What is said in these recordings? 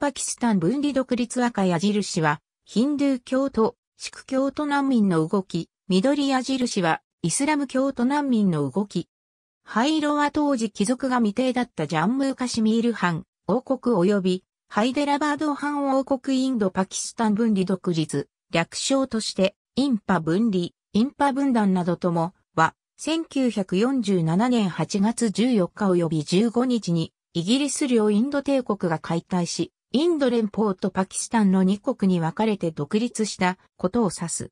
パキスタン分離独立赤矢印は、ヒンドゥー教徒、シク教徒難民の動き、緑矢印は、イスラム教徒難民の動き。灰色は当時貴族が未定だったジャンムーカシミール藩、王国及び、ハイデラバード藩王国インドパキスタン分離独立、略称として、インパ分離、インパ分断などとも、は、1947年8月14日及び15日に、イギリス領インド帝国が解体し、インド連邦とパキスタンの2国に分かれて独立したことを指す。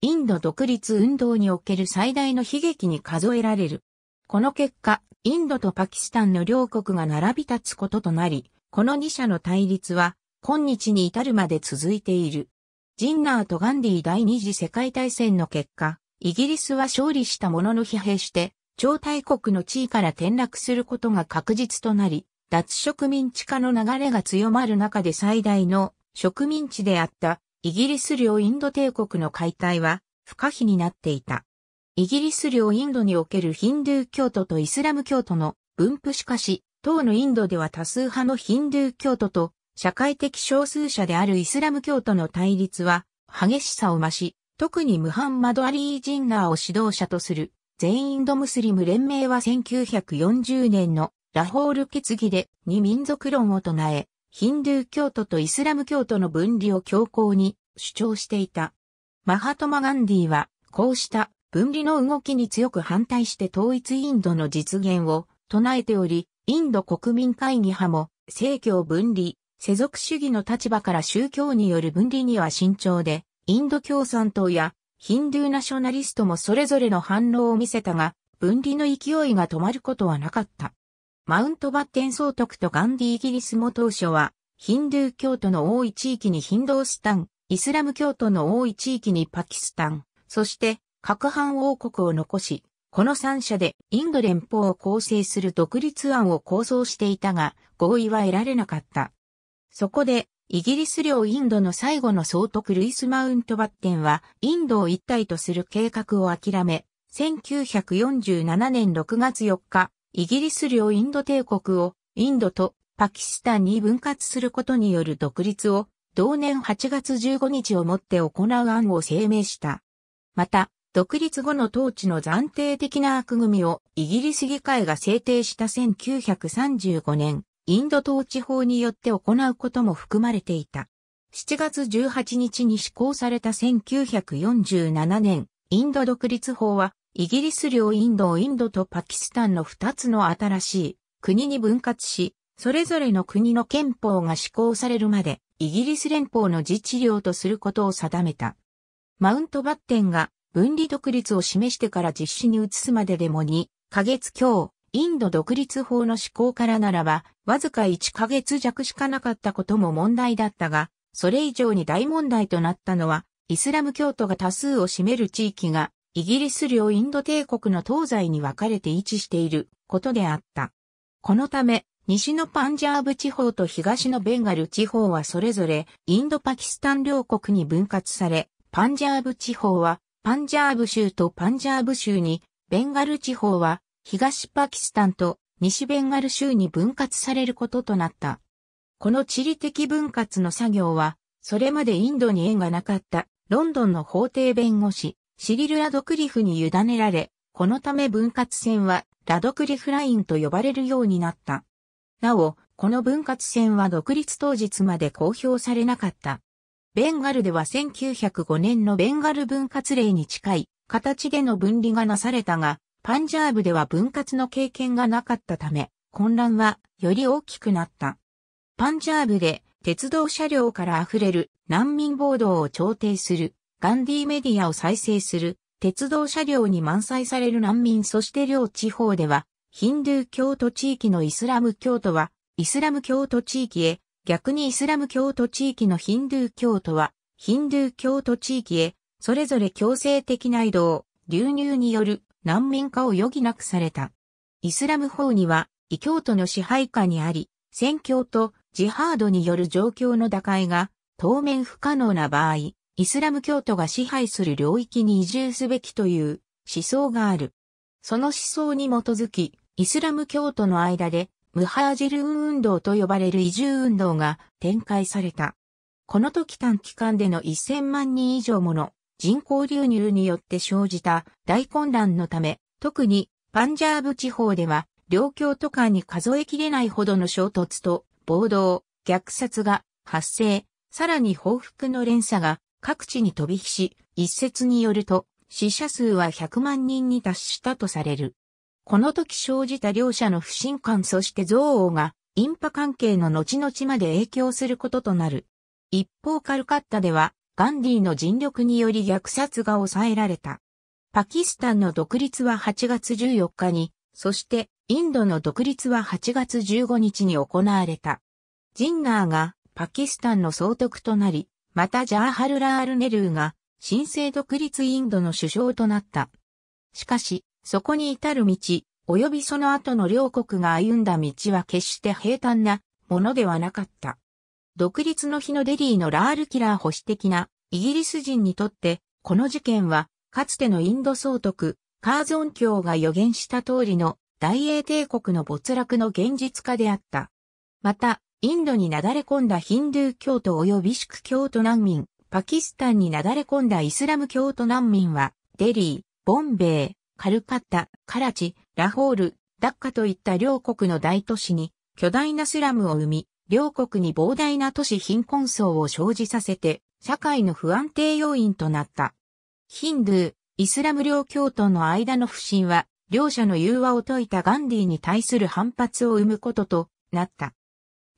インド独立運動における最大の悲劇に数えられる。この結果、インドとパキスタンの両国が並び立つこととなり、この2者の対立は今日に至るまで続いている。ジンナーとガンディ第二次世界大戦の結果、イギリスは勝利したものの疲弊して、超大国の地位から転落することが確実となり、脱植民地化の流れが強まる中で最大の植民地であったイギリス領インド帝国の解体は不可避になっていた。イギリス領インドにおけるヒンドゥー教徒とイスラム教徒の分布しかし、当のインドでは多数派のヒンドゥー教徒と社会的少数者であるイスラム教徒の対立は激しさを増し、特にムハンマド・アリー・ジンナーを指導者とする全インドムスリム連盟は1940年のラホール決議で二民族論を唱え、ヒンドゥー教徒とイスラム教徒の分離を強硬に主張していた。マハトマ・ガンディは、こうした分離の動きに強く反対して統一インドの実現を唱えており、インド国民会議派も政教分離、世俗主義の立場から宗教による分離には慎重で、インド共産党やヒンドゥーナショナリストもそれぞれの反応を見せたが、分離の勢いが止まることはなかった。マウントバッテン総督とガンディイギリスも当初は、ヒンドゥー教徒の多い地域にヒンドースタン、イスラム教徒の多い地域にパキスタン、そして、各藩王国を残し、この三者でインド連邦を構成する独立案を構想していたが、合意は得られなかった。そこで、イギリス領インドの最後の総督ルイス・マウントバッテンは、インドを一体とする計画を諦め、1947年6月4日、イギリス領インド帝国をインドとパキスタンに分割することによる独立を同年8月15日をもって行う案を声明した。また、独立後の統治の暫定的な枠組みをイギリス議会が制定した1935年、インド統治法によって行うことも含まれていた。7月18日に施行された1947年、インド独立法はイギリス領インドをインドとパキスタンの2つの新しい国に分割し、それぞれの国の憲法が施行されるまで、イギリス連邦の自治領とすることを定めた。マウントバッテンが分離独立を示してから実施に移すまででも2ヶ月強、インド独立法の施行からならば、わずか1ヶ月弱しかなかったことも問題だったが、それ以上に大問題となったのは、イスラム教徒が多数を占める地域がイギリス領インド帝国の東西に分かれて位置していることであった。このため、西のパンジャーブ地方と東のベンガル地方はそれぞれインドパキスタン両国に分割され、パンジャーブ地方はパンジャーブ州とパンジャーブ州に、ベンガル地方は東パキスタンと西ベンガル州に分割されることとなった。この地理的分割の作業は、それまでインドに縁がなかったロンドンの法廷弁護士、シリル・ラドクリフに委ねられ、このため分割線はラドクリフラインと呼ばれるようになった。なお、この分割線は独立当日まで公表されなかった。ベンガルでは1905年のベンガル分割令に近い形での分離がなされたが、パンジャーブでは分割の経験がなかったため、混乱はより大きくなった。パンジャーブで鉄道車両から溢れる難民暴動を調停するガンディメディアを再生する、鉄道車両に満載される難民そして両地方では、ヒンドゥー教徒地域のイスラム教徒は、イスラム教徒地域へ、逆にイスラム教徒地域のヒンドゥー教徒は、ヒンドゥー教徒地域へ、それぞれ強制的な移動、流入による難民化を余儀なくされた。イスラム法には、異教徒の支配下にあり、宣教とジハードによる状況の打開が当面不可能な場合、イスラム教徒が支配する領域に移住すべきという思想がある。その思想に基づき、イスラム教徒の間で、ムハージル運動と呼ばれる移住運動が展開された。この時短期間での1000万人以上もの人口流入によって生じた大混乱のため、特にパンジャーブ地方では、両教徒間に数えきれないほどの衝突と暴動、虐殺が発生、さらに報復の連鎖が各地に飛び火し、一説によると、死者数は100万人に達したとされる。この時生じた両者の不信感そして憎悪が、インパ関係の後々まで影響することとなる。一方カルカッタでは、ガンディの尽力により虐殺が抑えられた。パキスタンの独立は8月14日に、そしてインドの独立は8月15日に行われた。ジンナーがパキスタンの総督となり、またジャーハルラール・ネルーが、新生独立インドの首相となった。しかし、そこに至る道、及びその後の両国が歩んだ道は決して平坦なものではなかった。独立の日のデリーのラールキラー保守的なイギリス人にとって、この事件は、かつてのインド総督、カーゾン教が予言した通りの大英帝国の没落の現実化であった。また、インドに流れ込んだヒンドゥー教徒及びシク教徒難民、パキスタンに流れ込んだイスラム教徒難民は、デリー、ボンベイ、カルカッタ、カラチ、ラホール、ダッカといった両国の大都市に巨大なスラムを生み、両国に膨大な都市貧困層を生じさせて、社会の不安定要因となった。ヒンドゥー、イスラム両教徒の間の不信は、両者の融和を説いたガンディに対する反発を生むこととなった。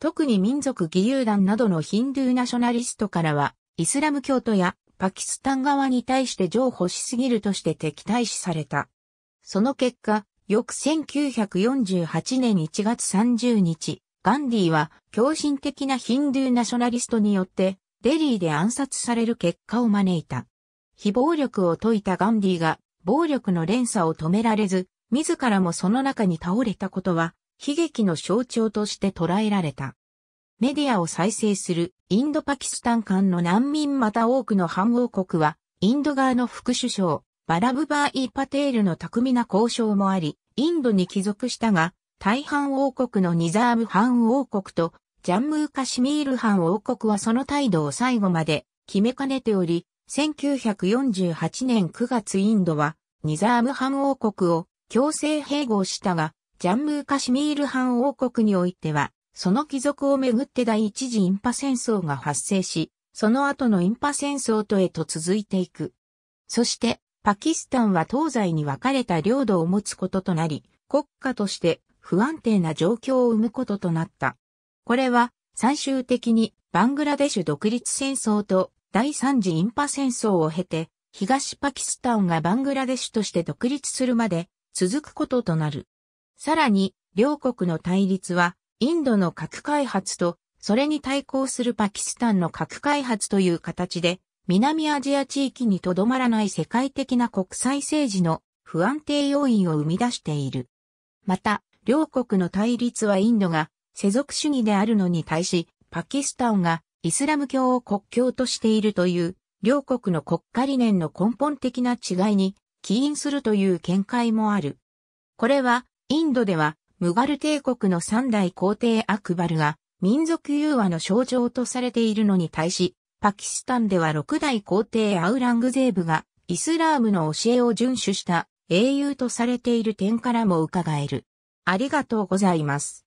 特に民族義勇団などのヒンドゥーナショナリストからは、イスラム教徒やパキスタン側に対して譲歩しすぎるとして敵対視された。その結果、翌1948年1月30日、ガンディは狂信的なヒンドゥーナショナリストによってデリーで暗殺される結果を招いた。非暴力を説いたガンディが暴力の連鎖を止められず、自らもその中に倒れたことは悲劇の象徴として捉えられた。メディアを再生するインドパキスタン間の難民また多くの反王国は、インド側の副首相、バラブバーイ・パテールの巧みな交渉もあり、インドに帰属したが、大半王国のニザーム反王国と、ジャンムーカシミール反王国はその態度を最後まで決めかねており、1948年9月インドは、ニザーム反王国を強制併合したが、ジャンムーカシミール藩王国においては、その貴族をめぐって第一次インパ戦争が発生し、その後のインパ戦争とへと続いていく。そして、パキスタンは東西に分かれた領土を持つこととなり、国家として不安定な状況を生むこととなった。これは、最終的にバングラデシュ独立戦争と第三次インパ戦争を経て、東パキスタンがバングラデシュとして独立するまで続くこととなる。さらに、両国の対立は、インドの核開発と、それに対抗するパキスタンの核開発という形で、南アジア地域にとどまらない世界的な国際政治の不安定要因を生み出している。また、両国の対立はインドが世俗主義であるのに対し、パキスタンがイスラム教を国教としているという、両国の国家理念の根本的な違いに起因するという見解もある。これはインドでは、ムガル帝国の三代皇帝アクバルが、民族融和の象徴とされているのに対し、パキスタンでは六代皇帝アウラングゼーブが、イスラームの教えを遵守した英雄とされている点からも伺える。ありがとうございます。